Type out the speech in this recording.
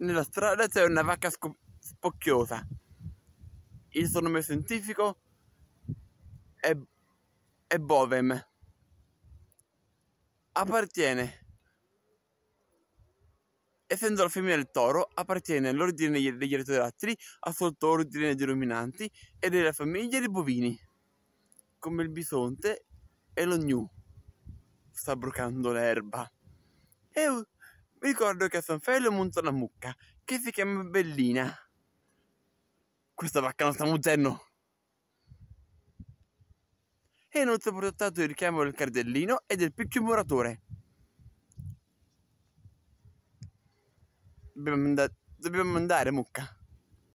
Nella strada c'è una vacca spocchiosa. Il suo nome scientifico è, è Bovem. Appartiene, essendo la femmina del toro, appartiene all'ordine degli eretodattili, al sottoordine dei ruminanti e della famiglia dei bovini, come il bisonte e lo gnu. Sta brucando l'erba. Eu mi ricordo che a San Fello monta una mucca che si chiama Bellina. Questa vacca non sta muzzendo. E non si è portato il richiamo del cardellino e del picchio muratore. Dobbiamo, and dobbiamo andare, mucca.